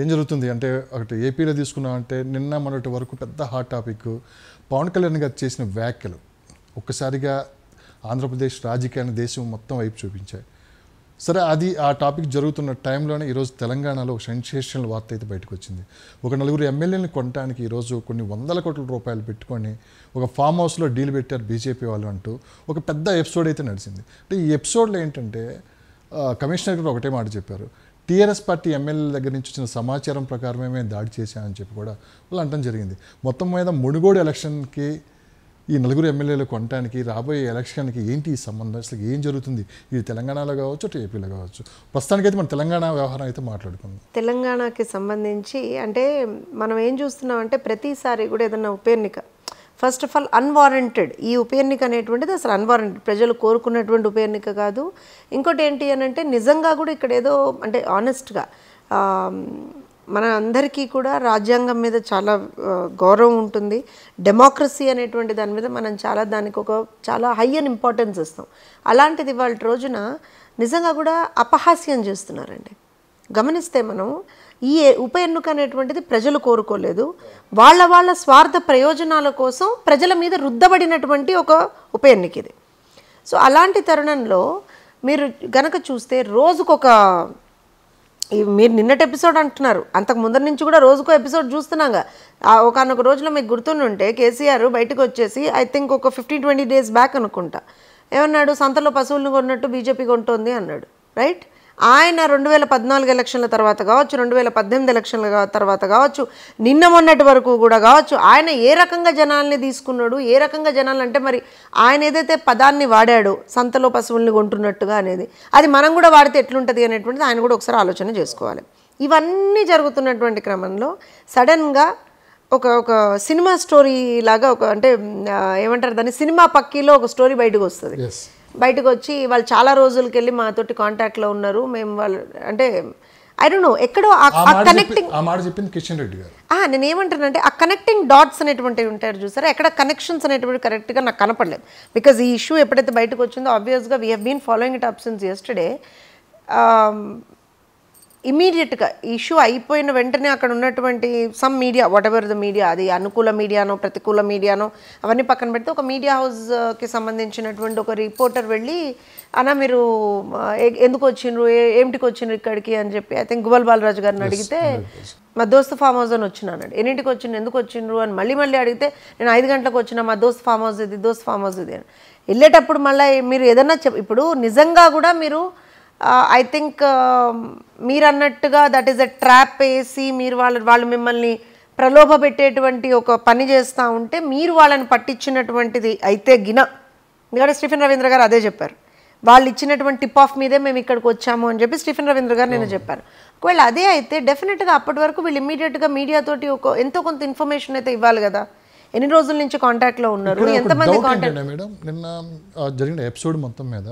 ఏం జరుగుతుంది అంటే ఒకటి ఏపీలో తీసుకున్నాం అంటే నిన్న మొన్నటి వరకు పెద్ద హాట్ టాపిక్ పవన్ కళ్యాణ్ గారు చేసిన వ్యాఖ్యలు ఒక్కసారిగా ఆంధ్రప్రదేశ్ రాజకీయాన్ని దేశం మొత్తం వైపు చూపించాయి సరే అది ఆ టాపిక్ జరుగుతున్న టైంలోనే ఈరోజు తెలంగాణలో ఒక సెన్సేషనల్ వార్త అయితే బయటకు వచ్చింది ఒక నలుగురు ఎమ్మెల్యేలను కొనడానికి ఈరోజు కొన్ని వందల కోట్ల రూపాయలు పెట్టుకొని ఒక ఫామ్ హౌస్లో డీల్ పెట్టారు బీజేపీ వాళ్ళు అంటూ ఒక పెద్ద ఎపిసోడ్ అయితే నడిచింది అంటే ఈ ఎపిసోడ్లో ఏంటంటే కమిషనర్ గారు ఒకటే మాట చెప్పారు టీఆర్ఎస్ పార్టీ ఎమ్మెల్యేల దగ్గర నుంచి వచ్చిన సమాచారం ప్రకారమే మేము దాడి చేశామని చెప్పి కూడా వాళ్ళు అంటం జరిగింది మొత్తం మీద మునుగోడు ఎలక్షన్కి ఈ నలుగురు ఎమ్మెల్యేలు కొనటానికి రాబోయే ఎలక్షన్కి ఏంటి ఈ సంబంధం అసలు ఏం జరుగుతుంది ఇది తెలంగాణలో కావచ్చు అటు ఏపీలో కావచ్చు ప్రస్తుతానికైతే మన తెలంగాణ వ్యవహారం అయితే మాట్లాడుకుందాం తెలంగాణకి సంబంధించి అంటే మనం ఏం చూస్తున్నాం అంటే ప్రతిసారి కూడా ఏదైనా ఉప ఎన్నిక ఫస్ట్ ఆఫ్ ఆల్ అన్వారంటెడ్ ఈ ఉప ఎన్నిక అనేటువంటిది అసలు అన్వారంటెడ్ ప్రజలు కోరుకున్నటువంటి ఉప ఎన్నిక కాదు ఇంకోటి ఏంటి అని అంటే నిజంగా కూడా ఇక్కడ ఏదో అంటే ఆనెస్ట్గా మన అందరికీ కూడా రాజ్యాంగం మీద చాలా గౌరవం ఉంటుంది డెమోక్రసీ అనేటువంటి దాని మీద మనం చాలా దానికి ఒక చాలా హై అండ్ ఇంపార్టెన్స్ ఇస్తాం అలాంటిది వాళ్ళ రోజున నిజంగా కూడా అపహాస్యం చేస్తున్నారండి గమనిస్తే మనం ఈ ఉప ఎన్నిక అనేటువంటిది ప్రజలు కోరుకోలేదు వాళ్ళ వాళ్ళ స్వార్థ ప్రయోజనాల కోసం ప్రజల మీద రుద్దబడినటువంటి ఒక ఉప ఎన్నిక ఇది సో అలాంటి తరుణంలో మీరు గనక చూస్తే రోజుకొక మీరు నిన్నటి ఎపిసోడ్ అంటున్నారు అంతకు ముందర నుంచి కూడా రోజుకో ఎపిసోడ్ చూస్తున్నాగా ఒకనొక రోజులో మీకు గుర్తుండుంటే కేసీఆర్ బయటకు వచ్చేసి ఐ థింక్ ఒక ఫిఫ్టీన్ ట్వంటీ డేస్ బ్యాక్ అనుకుంటా ఏమన్నాడు సంతలో పశువులను కొన్నట్టు బీజేపీ కొంటోంది అన్నాడు రైట్ ఆయన రెండు వేల పద్నాలుగు ఎలక్షన్ల తర్వాత కావచ్చు రెండు వేల పద్దెనిమిది ఎలక్షన్ల తర్వాత కావచ్చు నిన్న మొన్నటి వరకు కూడా కావచ్చు ఆయన ఏ రకంగా జనాల్ని తీసుకున్నాడు ఏ రకంగా జనాలు అంటే మరి ఆయన ఏదైతే పదాన్ని వాడాడో సంతలో పశువుల్ని కొంటున్నట్టుగా అనేది అది మనం కూడా వాడితే ఎట్లుంటుంది అనేటువంటిది ఆయన కూడా ఒకసారి ఆలోచన చేసుకోవాలి ఇవన్నీ జరుగుతున్నటువంటి క్రమంలో సడన్గా ఒక ఒక సినిమా స్టోరీ లాగా ఒక అంటే ఏమంటారు దాన్ని సినిమా పక్కీలో ఒక స్టోరీ బయటకు వస్తుంది బయటకు వచ్చి వాళ్ళు చాలా రోజులకి వెళ్ళి మాతోటి కాంటాక్ట్లో ఉన్నారు మేము వాళ్ళు అంటే ఐ నో ఎక్కడో ఆ కనెక్టింగ్ చెప్పింది కిషన్ రెడ్డి గారు నేను ఏమంటానంటే ఆ కనెక్టింగ్ డాట్స్ అనేటువంటివి ఉంటారు చూసారా ఎక్కడ కనెక్షన్స్ అనేటువంటి కరెక్ట్గా నాకు కనపడలేదు బికాజ్ ఈ ఇష్యూ ఎప్పుడైతే బయటకు వచ్చిందో ఆబ్వియస్గా వీ హీన్ ఫాలోయింగ్ ఇట్ ఆప్షన్స్ ఎస్టర్డే ఇమీడియట్గా ఇష్యూ అయిపోయిన వెంటనే అక్కడ ఉన్నటువంటి some media whatever the media అది అనుకూల మీడియానో ప్రతికూల మీడియానో అవన్నీ పక్కన పెడితే ఒక మీడియా హౌస్కి uh, సంబంధించినటువంటి ఒక రిపోర్టర్ వెళ్ళి అన్న మీరు uh, ఎందుకు వచ్చిండ్రు ఏమిటికి వచ్చిండ్రు ఇక్కడికి అని చెప్పి ఐ థింక్ గుబల్ బాలరాజు గారిని అడిగితే మా దోస్త్ ఫామ్ హౌస్ అని వచ్చినానండి ఎన్నింటికి వచ్చిండ్రు ఎందుకు వచ్చిండ్రు అని మళ్ళీ మళ్ళీ అడిగితే నేను ఐదు గంటలకు వచ్చిన మా దోస్త్ ఫామ్ హౌస్ ఇది దోస్త్ ఫామ్ హౌస్ ఇది అని వెళ్ళేటప్పుడు మళ్ళీ మీరు ఏదన్నా ఇప్పుడు నిజంగా కూడా మీరు ఐ థింక్ మీరు అన్నట్టుగా దట్ ఈస్ అ ట్రాప్ వేసి మీరు వాళ్ళ వాళ్ళు మిమ్మల్ని ప్రలోభ పెట్టేటువంటి ఒక పని చేస్తూ ఉంటే మీరు వాళ్ళని పట్టించినటువంటిది అయితే గిన ఎందుకంటే స్టీఫెన్ రవీంద్ర గారు అదే చెప్పారు వాళ్ళు ఇచ్చినటువంటి టిప్ ఆఫ్ మీదే మేము ఇక్కడికి వచ్చాము అని చెప్పి స్టీఫెన్ రవీంద్ర గారు నేను hmm. చెప్పాను ఒకవేళ అదే అయితే డెఫినెట్గా అప్పటి వరకు వీళ్ళు ఇమీడియట్గా మీడియాతోటి ఒక ఎంతో కొంత ఇన్ఫర్మేషన్ అయితే ఇవ్వాలి కదా ఎన్ని రోజుల నుంచి లో ఉన్నారు ఎంతమంది కాంటాక్ట్ మేడం నిన్న జరిగిన ఎపిసోడ్ మొత్తం మీద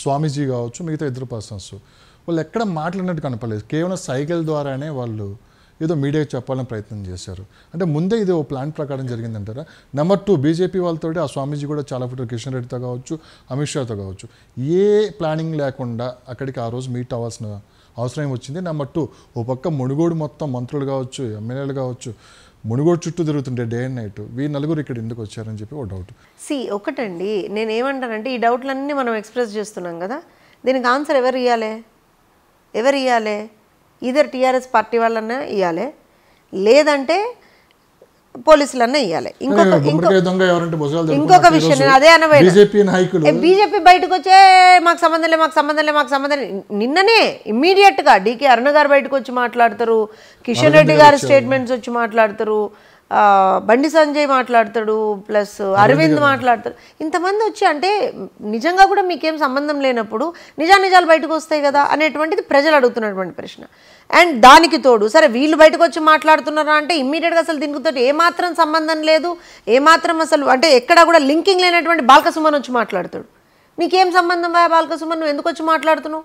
స్వామీజీ కావచ్చు మిగతా ఇద్దరు పర్సన్స్ వాళ్ళు ఎక్కడ మాట్లాడినట్టు కనపడలేదు కేవలం సైకిల్ ద్వారానే వాళ్ళు ఏదో మీడియాకి చెప్పాలని ప్రయత్నం చేశారు అంటే ముందే ఇది ఓ ప్లాన్ ప్రకారం జరిగిందంటారా నెంబర్ టూ బీజేపీ వాళ్ళతో ఆ స్వామీజీ కూడా చాలా ఫోటో కిషన్ రెడ్డితో కావచ్చు అమిత్ షాతో కావచ్చు ఏ ప్లానింగ్ లేకుండా అక్కడికి ఆ రోజు మీట్ అవ్వాల్సిన అవసరం వచ్చింది నెంబర్ టూ ఓ పక్క మునుగోడు మొత్తం మంత్రులు కావచ్చు ఎమ్మెల్యేలు కావచ్చు మునుగోడు చుట్టూ తిరుగుతుంటే డే అండ్ నైట్ వీ నలుగురు ఇక్కడ ఎందుకు వచ్చారని చెప్పి ఒక డౌట్ సి ఒకటండి నేను ఏమంటానంటే ఈ డౌట్లన్నీ మనం ఎక్స్ప్రెస్ చేస్తున్నాం కదా దీనికి ఆన్సర్ ఎవరు ఇవ్వాలి ఎవరు ఇవ్వాలి ఇదర్ టీఆర్ఎస్ పార్టీ వాళ్ళన్నా ఇవ్వాలి లేదంటే పోలీసులన్నీ ఇవ్వాలి ఇంకొక ఇంకొక విషయం అదే అనవే బీజేపీ బయటకు వచ్చే మాకు సంబంధం లే మాకు సంబంధం లే మాకు సంబంధం నిన్ననే ఇమ్మీడియట్గా డికే అరుణ గారు బయటకు వచ్చి మాట్లాడతారు కిషన్ రెడ్డి గారు స్టేట్మెంట్స్ వచ్చి మాట్లాడతారు బండి సంజయ్ మాట్లాడతాడు ప్లస్ అరవింద్ మాట్లాడతాడు ఇంతమంది వచ్చి అంటే నిజంగా కూడా మీకేం సంబంధం లేనప్పుడు నిజా నిజాలు బయటకు వస్తాయి కదా అనేటువంటిది ప్రజలు అడుగుతున్నటువంటి ప్రశ్న అండ్ దానికి తోడు సరే వీళ్ళు బయటకు వచ్చి మాట్లాడుతున్నారా అంటే ఇమ్మీడియట్గా అసలు దీనికితో ఏమాత్రం సంబంధం లేదు ఏమాత్రం అసలు అంటే ఎక్కడా కూడా లింకింగ్ లేనటువంటి బాలకసుమన్ వచ్చి మాట్లాడతాడు నీకేం సంబంధం బాయ్ బాల్కసుమన్ నువ్వు ఎందుకు వచ్చి మాట్లాడుతున్నావు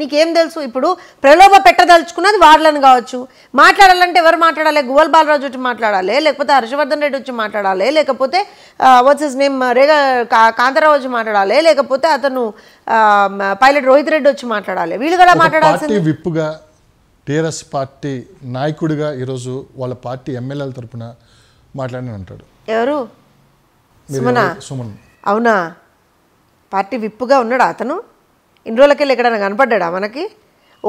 నీకేం తెలుసు ఇప్పుడు ప్రలోభ పెట్టదలుచుకున్నది వాళ్ళని కావచ్చు మాట్లాడాలంటే ఎవరు మాట్లాడాలి గోవల్ బాలరాజు వచ్చి మాట్లాడాలి లేకపోతే హర్షవర్ధన్ రెడ్డి వచ్చి మాట్లాడాలి లేకపోతే వచ్చేసి నేమ్ రేగా కాంతారావు వచ్చి మాట్లాడాలి లేకపోతే అతను పైలట్ రోహిత్ రెడ్డి వచ్చి మాట్లాడాలి వీళ్ళు కూడా మాట్లాడాల్సింది విప్పుగా టీఆర్ఎస్ పార్టీ నాయకుడిగా ఈరోజు వాళ్ళ పార్టీ ఎమ్మెల్యేల తరపున మాట్లాడని అంటాడు ఎవరు సుమన్ అవునా పార్టీ విప్పుగా ఉన్నాడా అతను ఇన్ని రోజులకెళ్ళి ఎక్కడైనా కనపడ్డా మనకి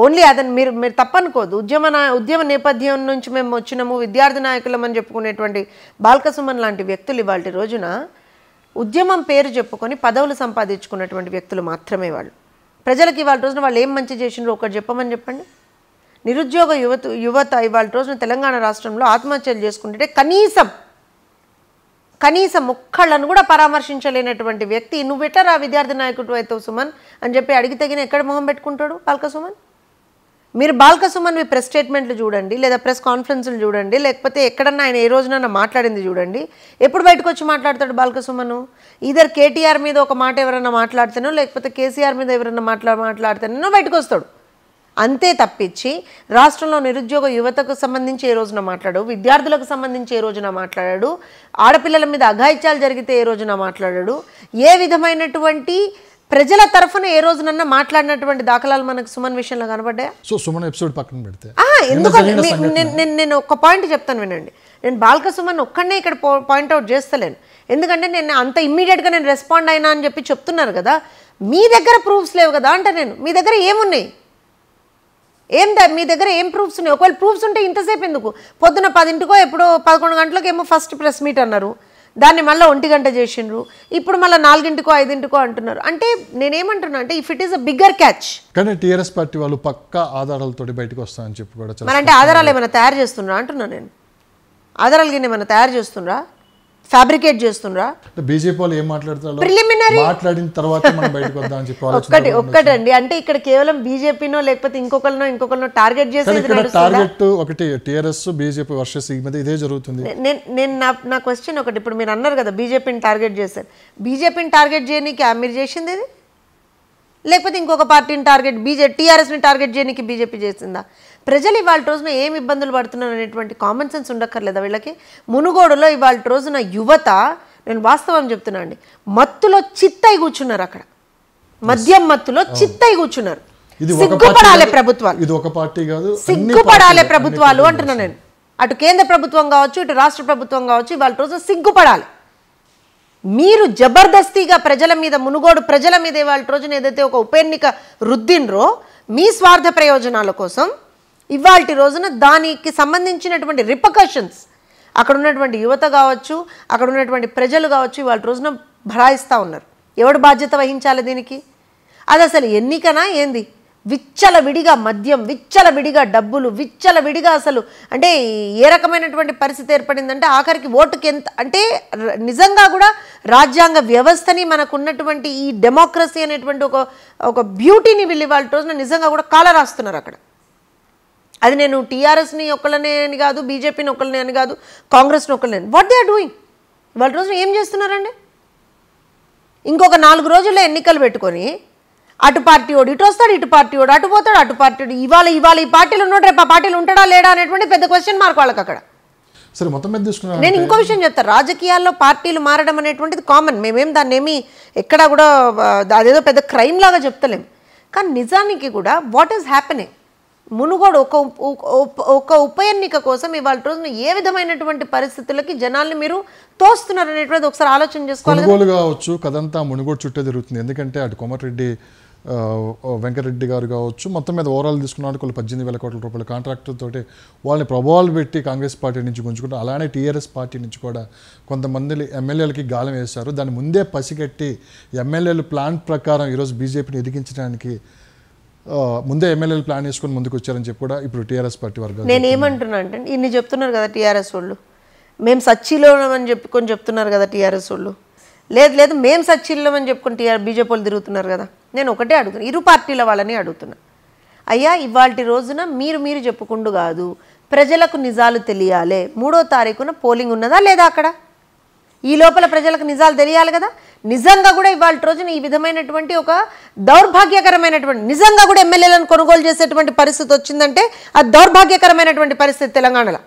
ఓన్లీ అతను మీరు మీరు తప్పనుకోదు ఉద్యమ ఉద్యమ నేపథ్యం నుంచి మేము వచ్చినాము విద్యార్థి నాయకులం అని చెప్పుకునేటువంటి బాల్కసుమన్ లాంటి వ్యక్తులు ఇవాళ రోజున ఉద్యమం పేరు చెప్పుకొని పదవులు సంపాదించుకున్నటువంటి వ్యక్తులు మాత్రమే వాళ్ళు ప్రజలకు ఇవాళ రోజున వాళ్ళు ఏం మంచి చేసినారు ఒకటి చెప్పమని చెప్పండి నిరుద్యోగ యువత యువత ఇవాళ రోజున తెలంగాణ రాష్ట్రంలో ఆత్మహత్యలు చేసుకుంటే కనీసం కనీసం ముక్కళ్ళను కూడా పరామర్శించలేనటువంటి వ్యక్తి నువ్వు ఆ విద్యార్థి నాయకుడు అవుతావు సుమన్ అని చెప్పి అడిగి తగిన ఎక్కడ మొహం పెట్టుకుంటాడు బాల్క సుమన్ మీరు బాల్క మీ ప్రెస్ స్టేట్మెంట్లు చూడండి లేదా ప్రెస్ కాన్ఫరెన్స్లు చూడండి లేకపోతే ఎక్కడన్నా ఆయన ఏ రోజునైనా మాట్లాడింది చూడండి ఎప్పుడు బయటకు వచ్చి మాట్లాడతాడు బాల్క సుమను ఇద్దరు కేటీఆర్ మీద ఒక మాట ఎవరైనా మాట్లాడితేనో లేకపోతే కేసీఆర్ మీద ఎవరైనా మాట్లా మాట్లాడితేనో బయటకు వస్తాడు అంతే తప్పించి రాష్ట్రంలో నిరుద్యోగ యువతకు సంబంధించి ఏ రోజున మాట్లాడు విద్యార్థులకు సంబంధించి ఏ రోజున మాట్లాడాడు ఆడపిల్లల మీద అఘాయిత్యాలు జరిగితే ఏ రోజున మాట్లాడాడు ఏ విధమైనటువంటి ప్రజల తరఫున ఏ రోజునన్నా మాట్లాడినటువంటి దాఖలాలు మనకు సుమన్ విషయంలో కనబడ్డాయా సో సుమన్ ఎపిసోడ్ పక్కన పెడితే నేను నేను ఒక పాయింట్ చెప్తాను వినండి నేను బాలక సుమన్ ఒక్కడనే ఇక్కడ పాయింట్అవుట్ చేస్తలేను ఎందుకంటే నేను అంత ఇమ్మీడియట్గా నేను రెస్పాండ్ అయినా అని చెప్పి చెప్తున్నారు కదా మీ దగ్గర ప్రూఫ్స్ లేవు కదా అంటే నేను మీ దగ్గర ఏమున్నాయి ఏం మీ దగ్గర ఏం ప్రూఫ్స్ ఉన్నాయి ఒకవేళ ప్రూఫ్స్ ఉంటే ఇంతసేపు ఎందుకు పొద్దున పదింటికో ఎప్పుడో పదకొండు గంటలకు ఏమో ఫస్ట్ ప్రెస్ మీట్ అన్నారు దాన్ని మళ్ళీ ఒంటి గంట చేసిండ్రు ఇప్పుడు మళ్ళీ నాలుగింటికో ఐదింటికో అంటున్నారు అంటే నేనేమంటున్నా అంటే if it is a bigger catch కానీ టీఆర్ఎస్ పార్టీ వాళ్ళు పక్క ఆధారాలతో బయటకు వస్తారని చెప్పి కూడా మరి అంటే ఆధారాలు ఏమైనా తయారు చేస్తున్నారా అంటున్నా నేను ఆధారాలు గిన్నె ఏమైనా తయారు చేస్తున్నారా ఫ్యాబ్రికేట్ చేస్తుండ్రా బీజేపీ వాళ్ళు మాట్లాడిన తర్వాత ఒక్కటి ఒక్కటండి అంటే ఇక్కడ కేవలం బీజేపీనో లేకపోతే ఇంకొకరినో ఇంకొకరినో టార్గెట్ చేసేది ఒకటి టిఆర్ఎస్ బీజేపీ వర్షస్ మధ్య ఇదే జరుగుతుంది నేను నేను నా క్వశ్చన్ ఒకటి ఇప్పుడు మీరు అన్నారు కదా బీజేపీని టార్గెట్ చేశారు బీజేపీని టార్గెట్ చేయడానికి మీరు చేసింది ఇది లేకపోతే ఇంకొక పార్టీని టార్గెట్ బీజే టీఆర్ఎస్ని టార్గెట్ చేయడానికి బీజేపీ చేసిందా ప్రజలు ఇవాళ రోజున ఏం ఇబ్బందులు పడుతున్నారు అనేటువంటి కామన్ సెన్స్ ఉండక్కర్లేదా వీళ్ళకి మునుగోడులో ఇవాళ రోజున యువత నేను వాస్తవం చెప్తున్నా అండి మత్తులో చిత్తై కూర్చున్నారు అక్కడ మద్యం మత్తులో చిత్తై కూర్చున్నారు సిగ్గుపడాలి ప్రభుత్వాలు ఇది ఒక పార్టీ కాదు సిగ్గుపడాలి ప్రభుత్వాలు అంటున్నా నేను అటు కేంద్ర ప్రభుత్వం కావచ్చు ఇటు రాష్ట్ర ప్రభుత్వం కావచ్చు ఇవాళ రోజు సిగ్గుపడాలి మీరు జబర్దస్తిగా ప్రజల మీద మునుగోడు ప్రజల మీద ఇవాళ రోజున ఏదైతే ఒక ఉప ఎన్నిక రుద్దిండ్రో మీ స్వార్థ ప్రయోజనాల కోసం ఇవాళ రోజున దానికి సంబంధించినటువంటి రిపకషన్స్ అక్కడ ఉన్నటువంటి యువత కావచ్చు అక్కడ ఉన్నటువంటి ప్రజలు కావచ్చు ఇవాళ రోజున భరాయిస్తూ ఉన్నారు ఎవడు బాధ్యత వహించాలి దీనికి అది అసలు ఎన్నికనా ఏంది విచ్చల విడిగా మద్యం విచ్చలవిడిగా డబ్బులు విచ్చలవిడిగా అసలు అంటే ఏ రకమైనటువంటి పరిస్థితి ఏర్పడిందంటే ఆఖరికి ఓటుకి ఎంత అంటే నిజంగా కూడా రాజ్యాంగ వ్యవస్థని మనకు ఉన్నటువంటి ఈ డెమోక్రసీ అనేటువంటి ఒక ఒక బ్యూటీని వీళ్ళు వాళ్ళ రోజున నిజంగా కూడా కాలరాస్తున్నారు అక్కడ అది నేను టీఆర్ఎస్ని ఒక్కళ్ళనే అని కాదు బీజేపీని ఒక్కళ్ళనే అని కాదు కాంగ్రెస్ని ఒకళ్ళని వాట్ దే ఆర్ డూయింగ్ వాళ్ళ రోజున ఏం చేస్తున్నారండి ఇంకొక నాలుగు రోజుల్లో ఎన్నికలు పెట్టుకొని అటు పార్టీ వాడు ఇటు వస్తాడు ఇటు పార్టీ వాడు అటు పోతాడు అటు పార్టీ వాడు ఇవాళ ఇవాళ ఈ పార్టీలు ఉన్నాడు రేపు ఆ పార్టీలు ఉంటాడా లేడా అనేటువంటి పెద్ద క్వశ్చన్ మార్క్ వాళ్ళకి అక్కడ సరే మొత్తం మీద తీసుకున్నాను నేను ఇంకో విషయం చెప్తాను రాజకీయాల్లో పార్టీలు మారడం అనేటువంటిది కామన్ మేమేం దాన్ని ఏమి ఎక్కడా కూడా అదేదో పెద్ద క్రైమ్ లాగా చెప్తలేం కానీ నిజానికి కూడా వాట్ ఈస్ హ్యాపెనింగ్ మునుగోడు ఒక ఒక ఉప ఎన్నిక కోసం ఇవాళ రోజున ఏ విధమైనటువంటి పరిస్థితులకి జనాల్ని మీరు తోస్తున్నారు అనేటువంటి ఒకసారి ఆలోచన చేసుకోవాలి కొనుగోలు కావచ్చు కదంతా మునుగోడు చుట్టే జరుగుతుంది ఎందుకంటే అటు కోమటిరెడ్డి వెంకటరెడ్డి గారు కావచ్చు మొత్తం మీద ఓవరాల్ తీసుకున్నాడు కొన్ని పద్దెనిమిది వేల కోట్ల రూపాయల కాంట్రాక్టర్తో వాళ్ళని ప్రభావాలు పెట్టి కాంగ్రెస్ పార్టీ నుంచి గుంజుకుంటూ అలానే టీఆర్ఎస్ పార్టీ నుంచి కూడా కొంతమంది ఎమ్మెల్యేలకి గాలం వేశారు దాన్ని ముందే పసిగట్టి ఎమ్మెల్యేలు ప్లాన్ ప్రకారం ఈరోజు బీజేపీని ఎదిగించడానికి ముందే ఎమ్మెల్యేలు ప్లాన్ చేసుకుని ముందుకు వచ్చారని చెప్పి కూడా ఇప్పుడు టీఆర్ఎస్ పార్టీ వర్గం నేను ఏమంటున్నా అంటే ఇన్ని చెప్తున్నారు కదా టీఆర్ఎస్ వాళ్ళు మేము సచ్చిలో ఉన్నామని చెప్పుకొని చెప్తున్నారు కదా టీఆర్ఎస్ వాళ్ళు లేదు లేదు మేము సచ్చిల్లో అని చెప్పుకొని టీఆర్ బీజేపీలు తిరుగుతున్నారు కదా నేను ఒకటే అడుగుతున్నా ఇరు పార్టీల వాళ్ళని అడుగుతున్నా అయ్యా ఇవాళ రోజున మీరు మీరు చెప్పుకుండు కాదు ప్రజలకు నిజాలు తెలియాలే మూడో తారీఖున పోలింగ్ ఉన్నదా లేదా అక్కడ ఈ లోపల ప్రజలకు నిజాలు తెలియాలి కదా నిజంగా కూడా ఇవాళ రోజున ఈ విధమైనటువంటి ఒక దౌర్భాగ్యకరమైనటువంటి నిజంగా కూడా ఎమ్మెల్యేలను కొనుగోలు చేసేటువంటి పరిస్థితి వచ్చిందంటే ఆ దౌర్భాగ్యకరమైనటువంటి పరిస్థితి తెలంగాణలో